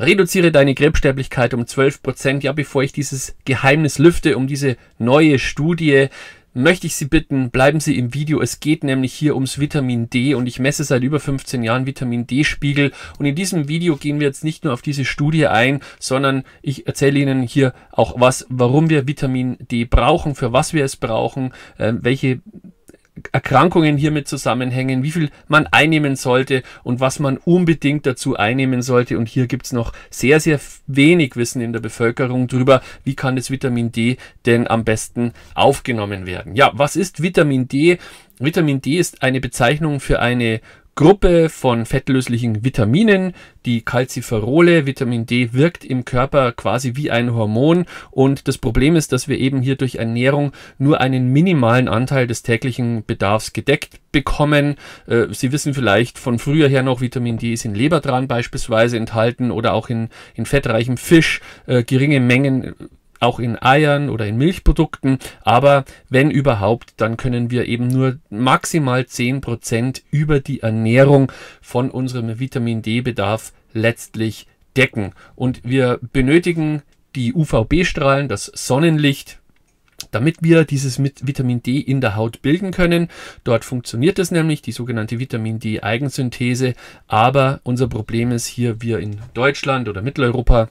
Reduziere deine Krebssterblichkeit um 12 Prozent. Ja, bevor ich dieses Geheimnis lüfte um diese neue Studie, möchte ich Sie bitten, bleiben Sie im Video. Es geht nämlich hier ums Vitamin D und ich messe seit über 15 Jahren Vitamin D-Spiegel. Und in diesem Video gehen wir jetzt nicht nur auf diese Studie ein, sondern ich erzähle Ihnen hier auch was, warum wir Vitamin D brauchen, für was wir es brauchen, äh, welche Erkrankungen hiermit zusammenhängen, wie viel man einnehmen sollte und was man unbedingt dazu einnehmen sollte. Und hier gibt es noch sehr, sehr wenig Wissen in der Bevölkerung darüber, wie kann das Vitamin D denn am besten aufgenommen werden. Ja, was ist Vitamin D? Vitamin D ist eine Bezeichnung für eine Gruppe von fettlöslichen Vitaminen. Die Calciferole, Vitamin D, wirkt im Körper quasi wie ein Hormon. Und das Problem ist, dass wir eben hier durch Ernährung nur einen minimalen Anteil des täglichen Bedarfs gedeckt bekommen. Äh, Sie wissen vielleicht von früher her noch, Vitamin D ist in Lebertran beispielsweise enthalten oder auch in, in fettreichem Fisch. Äh, geringe Mengen auch in Eiern oder in Milchprodukten. Aber wenn überhaupt, dann können wir eben nur maximal 10% über die Ernährung von unserem Vitamin D-Bedarf letztlich decken. Und wir benötigen die UVB-Strahlen, das Sonnenlicht, damit wir dieses mit Vitamin D in der Haut bilden können. Dort funktioniert es nämlich, die sogenannte Vitamin D-Eigensynthese. Aber unser Problem ist hier, wir in Deutschland oder Mitteleuropa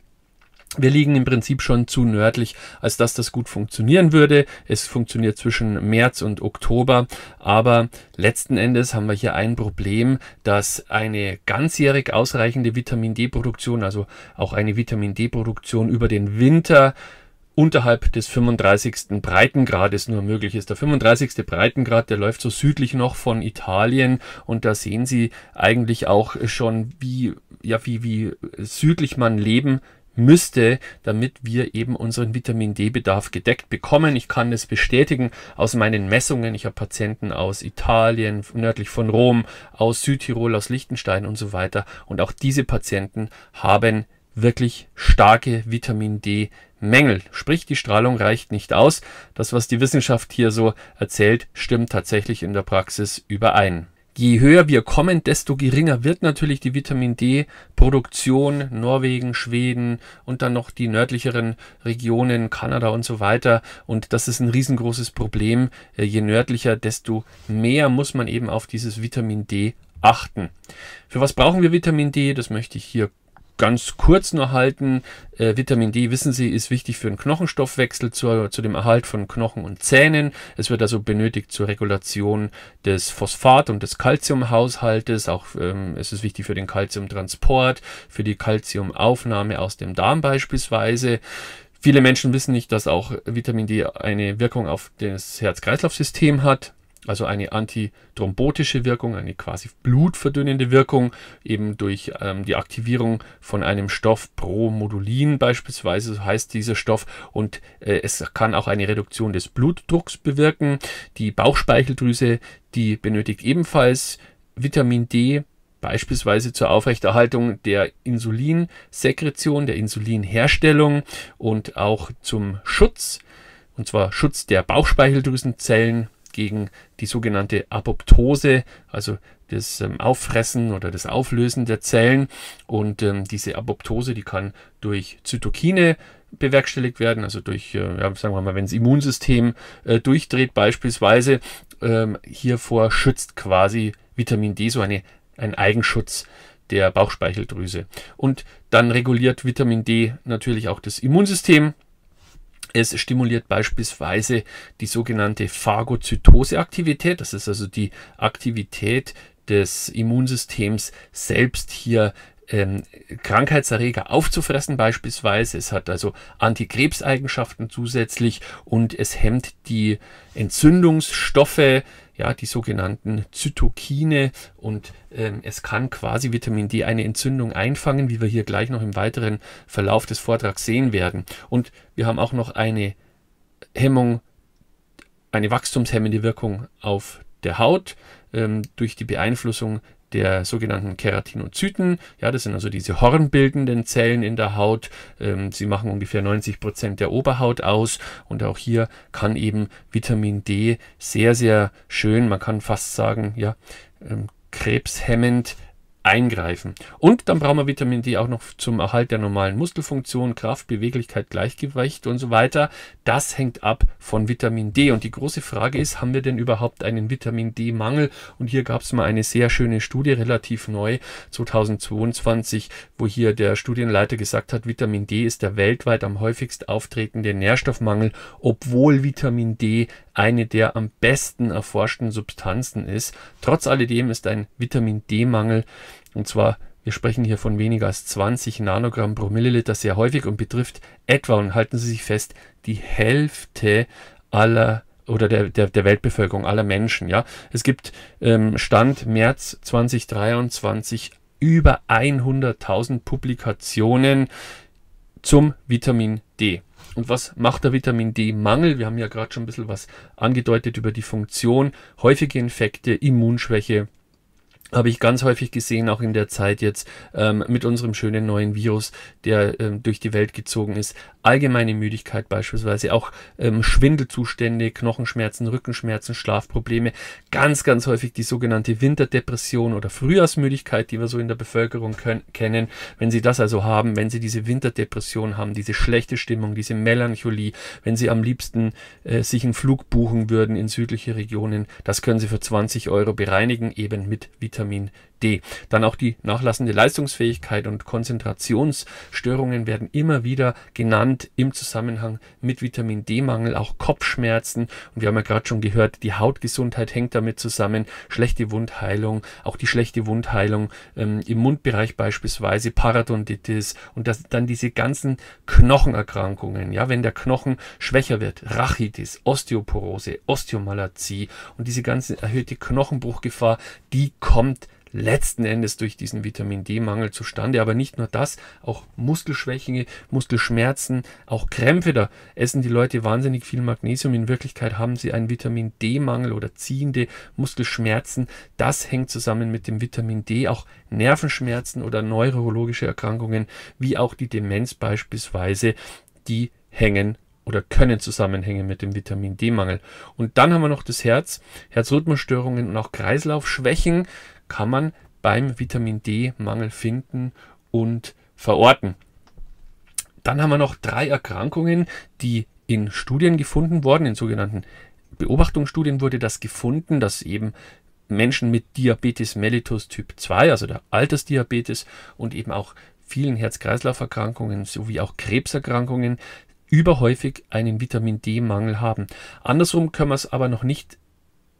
wir liegen im Prinzip schon zu nördlich, als dass das gut funktionieren würde. Es funktioniert zwischen März und Oktober, aber letzten Endes haben wir hier ein Problem, dass eine ganzjährig ausreichende Vitamin D-Produktion, also auch eine Vitamin D-Produktion über den Winter, unterhalb des 35. Breitengrades nur möglich ist. Der 35. Breitengrad, der läuft so südlich noch von Italien und da sehen Sie eigentlich auch schon, wie, ja, wie, wie südlich man Leben müsste, damit wir eben unseren Vitamin D-Bedarf gedeckt bekommen. Ich kann das bestätigen aus meinen Messungen. Ich habe Patienten aus Italien, nördlich von Rom, aus Südtirol, aus Liechtenstein und so weiter. Und auch diese Patienten haben wirklich starke Vitamin D Mängel. Sprich, die Strahlung reicht nicht aus. Das, was die Wissenschaft hier so erzählt, stimmt tatsächlich in der Praxis überein je höher wir kommen, desto geringer wird natürlich die Vitamin D-Produktion. Norwegen, Schweden und dann noch die nördlicheren Regionen, Kanada und so weiter. Und das ist ein riesengroßes Problem. Äh, je nördlicher, desto mehr muss man eben auf dieses Vitamin D achten. Für was brauchen wir Vitamin D? Das möchte ich hier ganz kurz nur halten. Äh, Vitamin D, wissen Sie, ist wichtig für den Knochenstoffwechsel, zu, zu dem Erhalt von Knochen und Zähnen. Es wird also benötigt zur Regulation des Phosphat- und des Calciumhaushaltes. Auch ähm, es ist wichtig für den Calciumtransport, für die Calciumaufnahme aus dem Darm beispielsweise. Viele Menschen wissen nicht, dass auch Vitamin D eine Wirkung auf das Herz-Kreislauf-System hat also eine antithrombotische Wirkung, eine quasi blutverdünnende Wirkung, eben durch ähm, die Aktivierung von einem Stoff Promodulin beispielsweise, so heißt dieser Stoff, und äh, es kann auch eine Reduktion des Blutdrucks bewirken. Die Bauchspeicheldrüse, die benötigt ebenfalls Vitamin D, beispielsweise zur Aufrechterhaltung der Insulinsekretion, der Insulinherstellung und auch zum Schutz, und zwar Schutz der Bauchspeicheldrüsenzellen gegen die sogenannte Apoptose, also das ähm, Auffressen oder das Auflösen der Zellen. Und ähm, diese Apoptose, die kann durch Zytokine bewerkstelligt werden, also durch, äh, ja, sagen wir mal, wenn das Immunsystem äh, durchdreht beispielsweise, ähm, hiervor schützt quasi Vitamin D so eine, ein Eigenschutz der Bauchspeicheldrüse. Und dann reguliert Vitamin D natürlich auch das Immunsystem es stimuliert beispielsweise die sogenannte Phagozytoseaktivität, das ist also die Aktivität des Immunsystems selbst hier ähm, Krankheitserreger aufzufressen beispielsweise. Es hat also Antikrebseigenschaften zusätzlich und es hemmt die Entzündungsstoffe ja, die sogenannten Zytokine und ähm, es kann quasi Vitamin D eine Entzündung einfangen, wie wir hier gleich noch im weiteren Verlauf des Vortrags sehen werden. Und wir haben auch noch eine Hemmung, eine wachstumshemmende Wirkung auf der Haut ähm, durch die Beeinflussung der sogenannten Keratinozyten. Ja, das sind also diese hornbildenden Zellen in der Haut. Ähm, sie machen ungefähr 90 Prozent der Oberhaut aus. Und auch hier kann eben Vitamin D sehr, sehr schön, man kann fast sagen, ja, ähm, krebshemmend eingreifen. Und dann brauchen wir Vitamin D auch noch zum Erhalt der normalen Muskelfunktion, Kraft, Beweglichkeit, Gleichgewicht und so weiter. Das hängt ab von Vitamin D. Und die große Frage ist, haben wir denn überhaupt einen Vitamin D-Mangel? Und hier gab es mal eine sehr schöne Studie, relativ neu, 2022, wo hier der Studienleiter gesagt hat, Vitamin D ist der weltweit am häufigst auftretende Nährstoffmangel, obwohl Vitamin D eine der am besten erforschten Substanzen ist. Trotz alledem ist ein Vitamin D-Mangel, und zwar wir sprechen hier von weniger als 20 Nanogramm pro Milliliter sehr häufig und betrifft etwa, und halten Sie sich fest, die Hälfte aller oder der, der, der Weltbevölkerung, aller Menschen. Ja? Es gibt ähm, Stand März 2023 über 100.000 Publikationen zum Vitamin D. Und was macht der Vitamin D-Mangel? Wir haben ja gerade schon ein bisschen was angedeutet über die Funktion, häufige Infekte, Immunschwäche, habe ich ganz häufig gesehen, auch in der Zeit jetzt ähm, mit unserem schönen neuen Virus, der ähm, durch die Welt gezogen ist. Allgemeine Müdigkeit beispielsweise, auch ähm, Schwindelzustände, Knochenschmerzen, Rückenschmerzen, Schlafprobleme. Ganz, ganz häufig die sogenannte Winterdepression oder Frühjahrsmüdigkeit, die wir so in der Bevölkerung können, kennen. Wenn Sie das also haben, wenn Sie diese Winterdepression haben, diese schlechte Stimmung, diese Melancholie, wenn Sie am liebsten äh, sich einen Flug buchen würden in südliche Regionen, das können Sie für 20 Euro bereinigen, eben mit Vitamin I mean D. Dann auch die nachlassende Leistungsfähigkeit und Konzentrationsstörungen werden immer wieder genannt im Zusammenhang mit Vitamin D-Mangel, auch Kopfschmerzen. Und wir haben ja gerade schon gehört, die Hautgesundheit hängt damit zusammen, schlechte Wundheilung, auch die schlechte Wundheilung ähm, im Mundbereich beispielsweise, Parodontitis und das, dann diese ganzen Knochenerkrankungen. Ja, wenn der Knochen schwächer wird, Rachitis, Osteoporose, Osteomalazie und diese ganze erhöhte Knochenbruchgefahr, die kommt letzten Endes durch diesen Vitamin D-Mangel zustande. Aber nicht nur das, auch Muskelschwächen, Muskelschmerzen, auch Krämpfe. Da essen die Leute wahnsinnig viel Magnesium. In Wirklichkeit haben sie einen Vitamin D-Mangel oder ziehende Muskelschmerzen. Das hängt zusammen mit dem Vitamin D. Auch Nervenschmerzen oder neurologische Erkrankungen, wie auch die Demenz beispielsweise, die hängen oder können zusammenhängen mit dem Vitamin D-Mangel. Und dann haben wir noch das Herz, Herzrhythmusstörungen und auch Kreislaufschwächen kann man beim Vitamin D-Mangel finden und verorten. Dann haben wir noch drei Erkrankungen, die in Studien gefunden wurden, in sogenannten Beobachtungsstudien wurde das gefunden, dass eben Menschen mit Diabetes mellitus Typ 2, also der Altersdiabetes und eben auch vielen Herz-Kreislauf-Erkrankungen sowie auch Krebserkrankungen überhäufig einen Vitamin D-Mangel haben. Andersrum können wir es aber noch nicht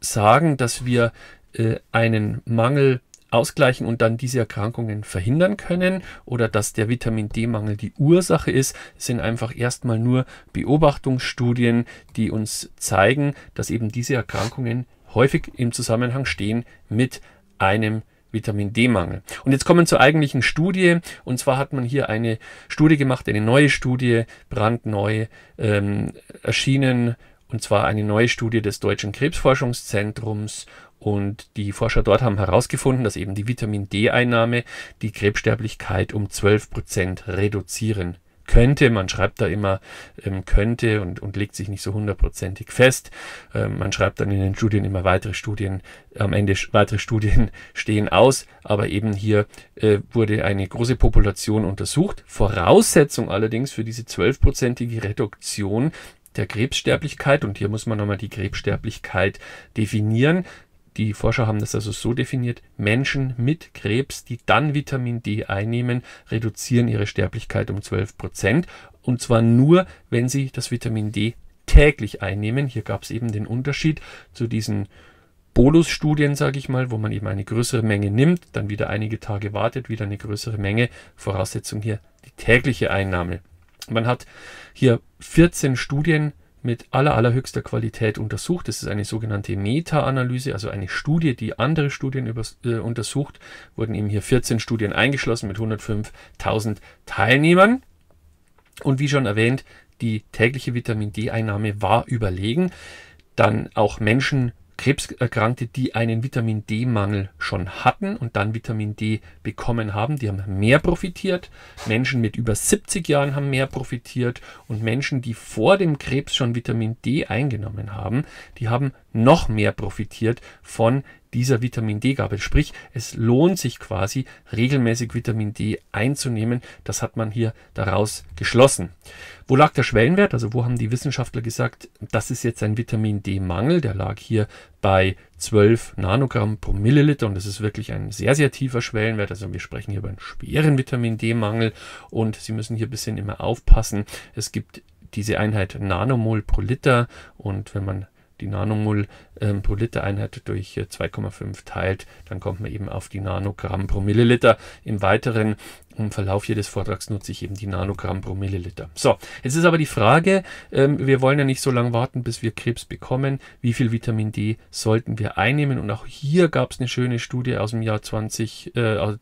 sagen, dass wir äh, einen Mangel ausgleichen und dann diese Erkrankungen verhindern können oder dass der Vitamin D-Mangel die Ursache ist, sind einfach erstmal nur Beobachtungsstudien, die uns zeigen, dass eben diese Erkrankungen häufig im Zusammenhang stehen mit einem Vitamin D-Mangel. Und jetzt kommen wir zur eigentlichen Studie. Und zwar hat man hier eine Studie gemacht, eine neue Studie, brandneu ähm, erschienen. Und zwar eine neue Studie des Deutschen Krebsforschungszentrums und die Forscher dort haben herausgefunden, dass eben die Vitamin D-Einnahme die Krebssterblichkeit um 12 Prozent reduzieren könnte. Man schreibt da immer ähm, könnte und, und legt sich nicht so hundertprozentig fest. Ähm, man schreibt dann in den Studien immer weitere Studien, am Ende weitere Studien stehen aus, aber eben hier äh, wurde eine große Population untersucht. Voraussetzung allerdings für diese zwölfprozentige Reduktion der Krebssterblichkeit, und hier muss man nochmal die Krebssterblichkeit definieren, die Forscher haben das also so definiert, Menschen mit Krebs, die dann Vitamin D einnehmen, reduzieren ihre Sterblichkeit um 12 Prozent. Und zwar nur, wenn sie das Vitamin D täglich einnehmen. Hier gab es eben den Unterschied zu diesen Bolus-Studien, sage ich mal, wo man eben eine größere Menge nimmt, dann wieder einige Tage wartet, wieder eine größere Menge. Voraussetzung hier die tägliche Einnahme. Man hat hier 14 Studien mit aller, allerhöchster Qualität untersucht. Das ist eine sogenannte Meta-Analyse, also eine Studie, die andere Studien über, äh, untersucht. Wurden eben hier 14 Studien eingeschlossen mit 105.000 Teilnehmern. Und wie schon erwähnt, die tägliche Vitamin D-Einnahme war überlegen. Dann auch Menschen Krebserkrankte, die einen Vitamin D-Mangel schon hatten und dann Vitamin D bekommen haben, die haben mehr profitiert. Menschen mit über 70 Jahren haben mehr profitiert und Menschen, die vor dem Krebs schon Vitamin D eingenommen haben, die haben noch mehr profitiert von dieser Vitamin D-Gabe. Sprich, es lohnt sich quasi, regelmäßig Vitamin D einzunehmen. Das hat man hier daraus geschlossen. Wo lag der Schwellenwert? Also wo haben die Wissenschaftler gesagt, das ist jetzt ein Vitamin D-Mangel? Der lag hier bei 12 Nanogramm pro Milliliter und das ist wirklich ein sehr, sehr tiefer Schwellenwert. Also wir sprechen hier über einen schweren Vitamin D-Mangel und Sie müssen hier ein bisschen immer aufpassen. Es gibt diese Einheit Nanomol pro Liter und wenn man die Nanomol ähm, pro Liter Einheit durch äh, 2,5 teilt, dann kommt man eben auf die Nanogramm pro Milliliter. Im weiteren im ähm, Verlauf hier des Vortrags nutze ich eben die Nanogramm pro Milliliter. So, jetzt ist aber die Frage, ähm, wir wollen ja nicht so lange warten, bis wir Krebs bekommen. Wie viel Vitamin D sollten wir einnehmen? Und auch hier gab es eine schöne Studie aus dem Jahr 20, äh,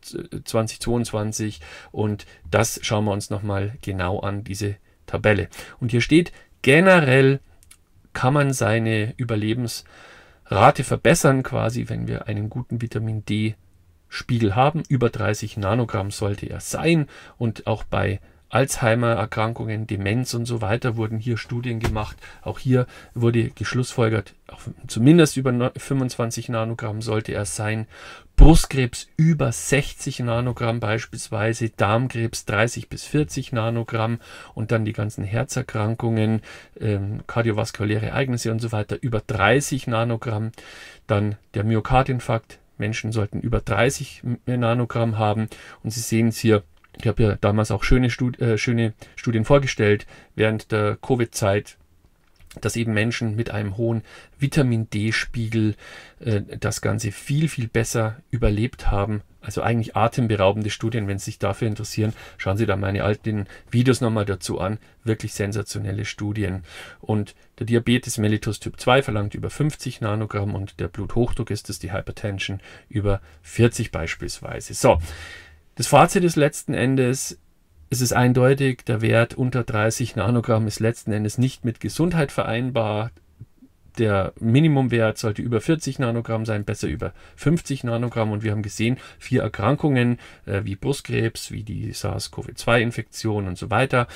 2022 äh, und das schauen wir uns nochmal genau an, diese Tabelle. Und hier steht generell kann man seine Überlebensrate verbessern, quasi, wenn wir einen guten Vitamin D Spiegel haben. Über 30 Nanogramm sollte er sein und auch bei Alzheimer-Erkrankungen, Demenz und so weiter wurden hier Studien gemacht. Auch hier wurde geschlussfolgert, zumindest über 25 Nanogramm sollte er sein. Brustkrebs über 60 Nanogramm beispielsweise, Darmkrebs 30 bis 40 Nanogramm und dann die ganzen Herzerkrankungen, ähm, kardiovaskuläre Ereignisse und so weiter über 30 Nanogramm. Dann der Myokardinfarkt, Menschen sollten über 30 Nanogramm haben und Sie sehen es hier ich habe ja damals auch schöne, Stud äh, schöne Studien vorgestellt während der Covid-Zeit, dass eben Menschen mit einem hohen Vitamin D-Spiegel äh, das Ganze viel, viel besser überlebt haben. Also eigentlich atemberaubende Studien, wenn Sie sich dafür interessieren, schauen Sie da meine alten Videos nochmal dazu an. Wirklich sensationelle Studien. Und der Diabetes mellitus Typ 2 verlangt über 50 Nanogramm und der Bluthochdruck ist es, die Hypertension über 40 beispielsweise. So, das Fazit ist letzten Endes, es ist eindeutig, der Wert unter 30 Nanogramm ist letzten Endes nicht mit Gesundheit vereinbar. Der Minimumwert sollte über 40 Nanogramm sein, besser über 50 Nanogramm. Und wir haben gesehen, vier Erkrankungen äh, wie Brustkrebs, wie die SARS-CoV-2-Infektion und so weiter,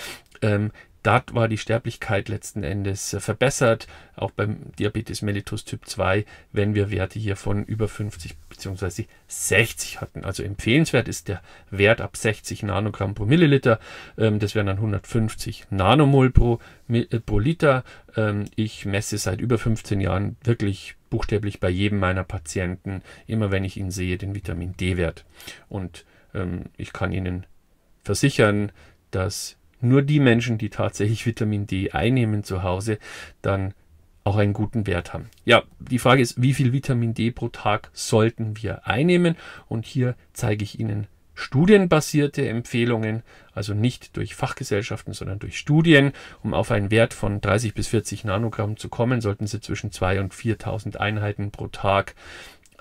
ähm, da war die Sterblichkeit letzten Endes äh, verbessert, auch beim Diabetes mellitus Typ 2, wenn wir Werte hier von über 50 bzw. 60 hatten. Also empfehlenswert ist der Wert ab 60 Nanogramm pro Milliliter. Ähm, das wären dann 150 Nanomol pro, äh, pro Liter. Ähm, ich messe seit über 15 Jahren wirklich buchstäblich bei jedem meiner Patienten, immer wenn ich ihn sehe, den Vitamin D-Wert. Und ähm, ich kann Ihnen versichern, dass nur die Menschen, die tatsächlich Vitamin D einnehmen zu Hause, dann auch einen guten Wert haben. Ja, die Frage ist, wie viel Vitamin D pro Tag sollten wir einnehmen? Und hier zeige ich Ihnen studienbasierte Empfehlungen, also nicht durch Fachgesellschaften, sondern durch Studien. Um auf einen Wert von 30 bis 40 Nanogramm zu kommen, sollten Sie zwischen 2 und 4000 Einheiten pro Tag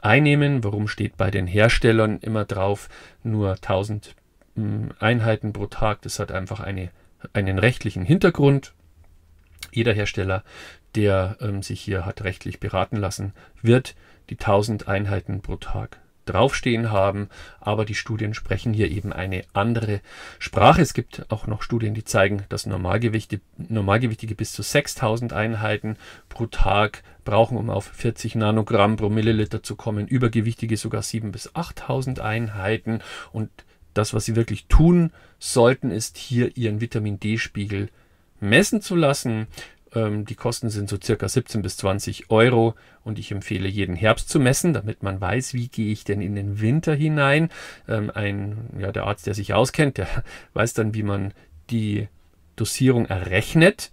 einnehmen. Warum steht bei den Herstellern immer drauf nur 1000 Einheiten pro Tag. Das hat einfach eine, einen rechtlichen Hintergrund. Jeder Hersteller, der ähm, sich hier hat rechtlich beraten lassen, wird die 1000 Einheiten pro Tag draufstehen haben, aber die Studien sprechen hier eben eine andere Sprache. Es gibt auch noch Studien, die zeigen, dass Normalgewichte, Normalgewichtige bis zu 6000 Einheiten pro Tag brauchen, um auf 40 Nanogramm pro Milliliter zu kommen, Übergewichtige sogar 7 bis 8000 Einheiten und das, was Sie wirklich tun sollten, ist hier Ihren Vitamin D-Spiegel messen zu lassen. Ähm, die Kosten sind so circa 17 bis 20 Euro und ich empfehle jeden Herbst zu messen, damit man weiß, wie gehe ich denn in den Winter hinein. Ähm, ein, ja, der Arzt, der sich auskennt, der weiß dann, wie man die Dosierung errechnet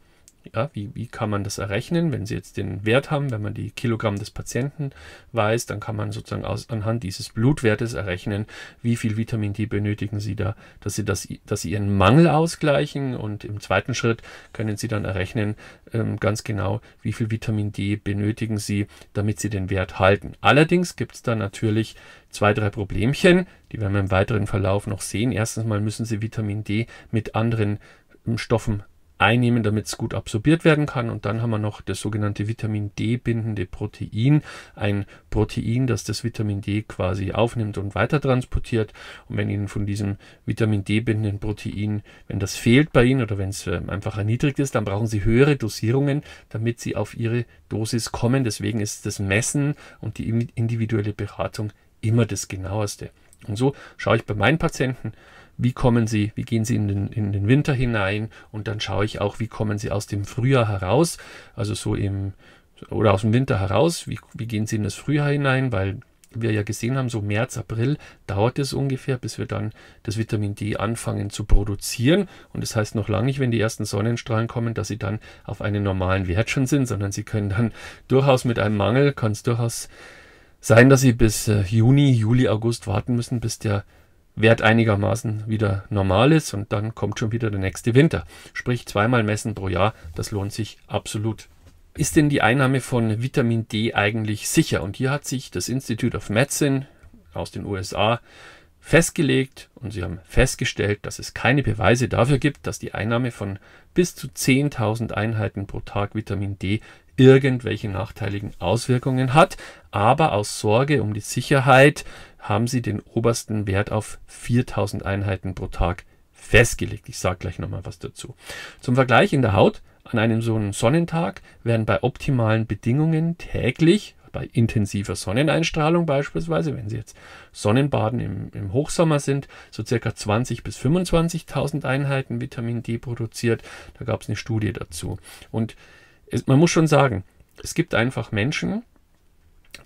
ja, wie, wie kann man das errechnen? Wenn Sie jetzt den Wert haben, wenn man die Kilogramm des Patienten weiß, dann kann man sozusagen aus, anhand dieses Blutwertes errechnen, wie viel Vitamin D benötigen Sie da, dass Sie, das, dass Sie Ihren Mangel ausgleichen. Und im zweiten Schritt können Sie dann errechnen ähm, ganz genau, wie viel Vitamin D benötigen Sie, damit Sie den Wert halten. Allerdings gibt es da natürlich zwei, drei Problemchen, die werden wir im weiteren Verlauf noch sehen. Erstens mal müssen Sie Vitamin D mit anderen ähm, Stoffen einnehmen, damit es gut absorbiert werden kann. Und dann haben wir noch das sogenannte Vitamin D bindende Protein, ein Protein, das das Vitamin D quasi aufnimmt und weiter transportiert. Und wenn Ihnen von diesem Vitamin D bindenden Protein, wenn das fehlt bei Ihnen oder wenn es ähm, einfach erniedrigt ist, dann brauchen Sie höhere Dosierungen, damit Sie auf Ihre Dosis kommen. Deswegen ist das Messen und die individuelle Beratung immer das genaueste. Und so schaue ich bei meinen Patienten, wie kommen sie, wie gehen sie in den, in den Winter hinein und dann schaue ich auch, wie kommen sie aus dem Frühjahr heraus, also so im oder aus dem Winter heraus, wie, wie gehen sie in das Frühjahr hinein, weil wir ja gesehen haben, so März, April dauert es ungefähr, bis wir dann das Vitamin D anfangen zu produzieren. Und das heißt noch lange nicht, wenn die ersten Sonnenstrahlen kommen, dass sie dann auf einen normalen Wert schon sind, sondern sie können dann durchaus mit einem Mangel, kann es durchaus sein, dass sie bis äh, Juni, Juli, August warten müssen, bis der Wert einigermaßen wieder normal ist und dann kommt schon wieder der nächste Winter. Sprich zweimal messen pro Jahr, das lohnt sich absolut. Ist denn die Einnahme von Vitamin D eigentlich sicher? Und hier hat sich das Institute of Medicine aus den USA festgelegt und sie haben festgestellt, dass es keine Beweise dafür gibt, dass die Einnahme von bis zu 10.000 Einheiten pro Tag Vitamin D irgendwelche nachteiligen Auswirkungen hat. Aber aus Sorge um die Sicherheit haben sie den obersten Wert auf 4000 Einheiten pro Tag festgelegt. Ich sage gleich nochmal was dazu. Zum Vergleich in der Haut, an einem so einen Sonnentag werden bei optimalen Bedingungen täglich, bei intensiver Sonneneinstrahlung beispielsweise, wenn Sie jetzt Sonnenbaden im, im Hochsommer sind, so circa 20.000 bis 25.000 Einheiten Vitamin D produziert. Da gab es eine Studie dazu. Und es, man muss schon sagen, es gibt einfach Menschen,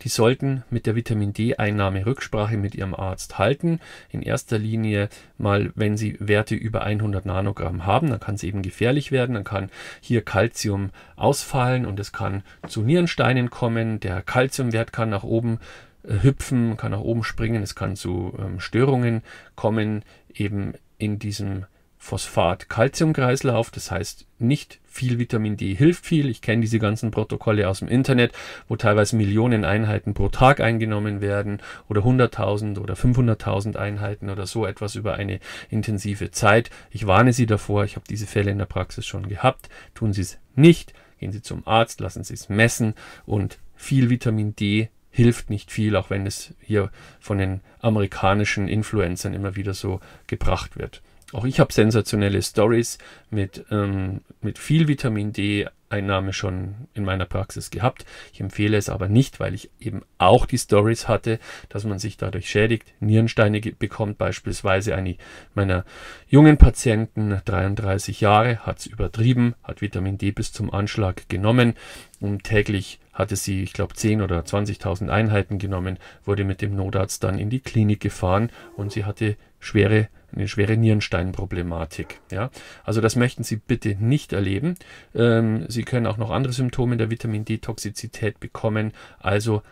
die sollten mit der Vitamin D-Einnahme Rücksprache mit ihrem Arzt halten. In erster Linie mal, wenn sie Werte über 100 Nanogramm haben, dann kann es eben gefährlich werden. Dann kann hier Kalzium ausfallen und es kann zu Nierensteinen kommen. Der Kalziumwert kann nach oben äh, hüpfen, kann nach oben springen. Es kann zu ähm, Störungen kommen, eben in diesem phosphat kalzium kreislauf das heißt nicht viel Vitamin D hilft viel. Ich kenne diese ganzen Protokolle aus dem Internet, wo teilweise Millionen Einheiten pro Tag eingenommen werden oder 100.000 oder 500.000 Einheiten oder so etwas über eine intensive Zeit. Ich warne Sie davor, ich habe diese Fälle in der Praxis schon gehabt. Tun Sie es nicht, gehen Sie zum Arzt, lassen Sie es messen und viel Vitamin D hilft nicht viel, auch wenn es hier von den amerikanischen Influencern immer wieder so gebracht wird. Auch ich habe sensationelle Stories mit, ähm, mit viel Vitamin D-Einnahme schon in meiner Praxis gehabt. Ich empfehle es aber nicht, weil ich eben auch die Stories hatte, dass man sich dadurch schädigt, Nierensteine bekommt. Beispielsweise eine meiner jungen Patienten, 33 Jahre, hat es übertrieben, hat Vitamin D bis zum Anschlag genommen und täglich hatte sie, ich glaube, 10 oder 20.000 Einheiten genommen, wurde mit dem Notarzt dann in die Klinik gefahren und sie hatte schwere eine schwere Nierensteinproblematik. Ja? Also das möchten Sie bitte nicht erleben. Ähm, Sie können auch noch andere Symptome der Vitamin D-Toxizität bekommen. Also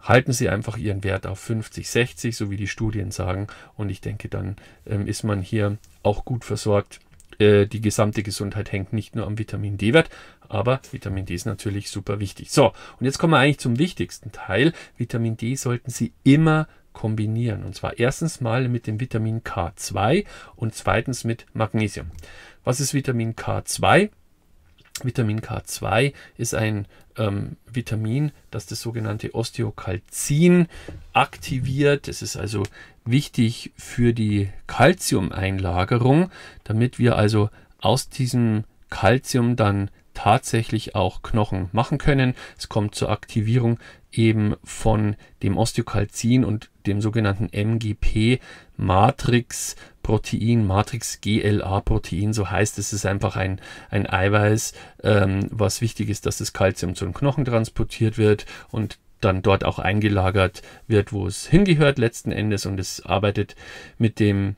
halten Sie einfach Ihren Wert auf 50, 60, so wie die Studien sagen. Und ich denke, dann ähm, ist man hier auch gut versorgt. Äh, die gesamte Gesundheit hängt nicht nur am Vitamin D-Wert, aber Vitamin D ist natürlich super wichtig. So, und jetzt kommen wir eigentlich zum wichtigsten Teil. Vitamin D sollten Sie immer kombinieren. Und zwar erstens mal mit dem Vitamin K2 und zweitens mit Magnesium. Was ist Vitamin K2? Vitamin K2 ist ein ähm, Vitamin, das das sogenannte Osteokalzin aktiviert. Es ist also wichtig für die Kalziumeinlagerung, damit wir also aus diesem Kalzium dann tatsächlich auch Knochen machen können. Es kommt zur Aktivierung eben von dem Osteokalzin und dem sogenannten MGP Matrix Protein, Matrix GLA Protein, so heißt es, es ist einfach ein, ein Eiweiß, ähm, was wichtig ist, dass das Kalzium zum Knochen transportiert wird und dann dort auch eingelagert wird, wo es hingehört letzten Endes und es arbeitet mit dem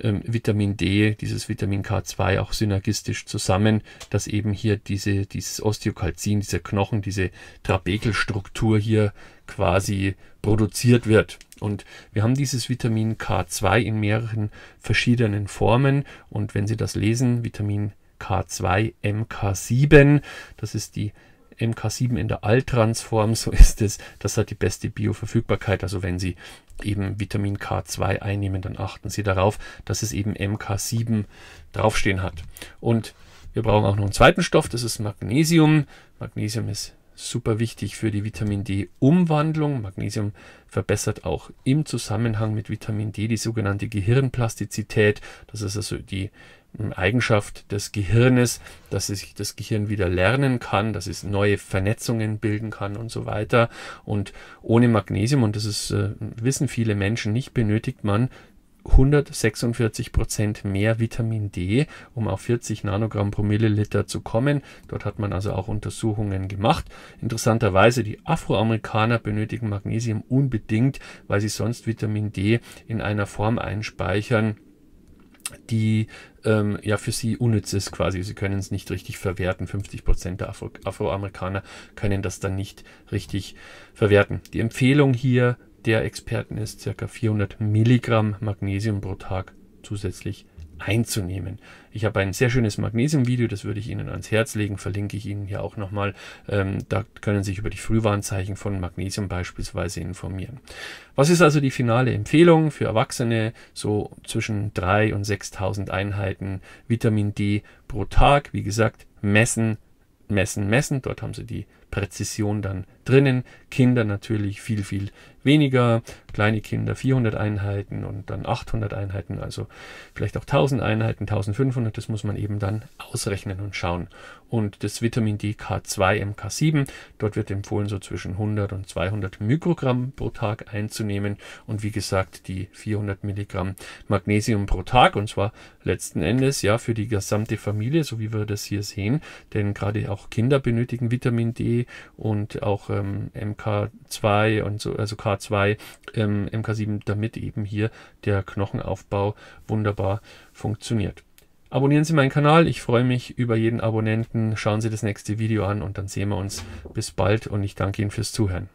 ähm, Vitamin D, dieses Vitamin K2 auch synergistisch zusammen, dass eben hier diese, dieses Osteokalzin, dieser Knochen, diese Trabekelstruktur hier quasi produziert wird. Und wir haben dieses Vitamin K2 in mehreren verschiedenen Formen. Und wenn Sie das lesen, Vitamin K2 MK7, das ist die MK7 in der Alttransform, so ist es, das hat die beste Bioverfügbarkeit. Also wenn Sie eben Vitamin K2 einnehmen, dann achten Sie darauf, dass es eben MK7 draufstehen hat. Und wir brauchen auch noch einen zweiten Stoff, das ist Magnesium. Magnesium ist super wichtig für die Vitamin D-Umwandlung. Magnesium verbessert auch im Zusammenhang mit Vitamin D die sogenannte Gehirnplastizität. Das ist also die hm, Eigenschaft des Gehirnes, dass sich das Gehirn wieder lernen kann, dass es neue Vernetzungen bilden kann und so weiter. Und ohne Magnesium, und das ist, äh, wissen viele Menschen nicht, benötigt man 146 Prozent mehr Vitamin D, um auf 40 Nanogramm pro Milliliter zu kommen. Dort hat man also auch Untersuchungen gemacht. Interessanterweise, die Afroamerikaner benötigen Magnesium unbedingt, weil sie sonst Vitamin D in einer Form einspeichern, die ähm, ja für sie unnütz ist quasi. Sie können es nicht richtig verwerten. 50 Prozent der Afro Afroamerikaner können das dann nicht richtig verwerten. Die Empfehlung hier der Experten ist, ca. 400 Milligramm Magnesium pro Tag zusätzlich einzunehmen. Ich habe ein sehr schönes Magnesium-Video, das würde ich Ihnen ans Herz legen, verlinke ich Ihnen hier auch nochmal. Ähm, da können Sie sich über die Frühwarnzeichen von Magnesium beispielsweise informieren. Was ist also die finale Empfehlung für Erwachsene? So zwischen 3.000 und 6.000 Einheiten Vitamin D pro Tag. Wie gesagt, messen, messen, messen. Dort haben Sie die Präzision dann drinnen. Kinder natürlich viel, viel weniger. Kleine Kinder 400 Einheiten und dann 800 Einheiten, also vielleicht auch 1000 Einheiten, 1500. Das muss man eben dann ausrechnen und schauen. Und das Vitamin D K2 MK7, dort wird empfohlen, so zwischen 100 und 200 Mikrogramm pro Tag einzunehmen. Und wie gesagt, die 400 Milligramm Magnesium pro Tag. Und zwar letzten Endes ja für die gesamte Familie, so wie wir das hier sehen. Denn gerade auch Kinder benötigen Vitamin D und auch ähm, MK2 und so, also K2, ähm, MK7, damit eben hier der Knochenaufbau wunderbar funktioniert. Abonnieren Sie meinen Kanal, ich freue mich über jeden Abonnenten. Schauen Sie das nächste Video an und dann sehen wir uns. Bis bald und ich danke Ihnen fürs Zuhören.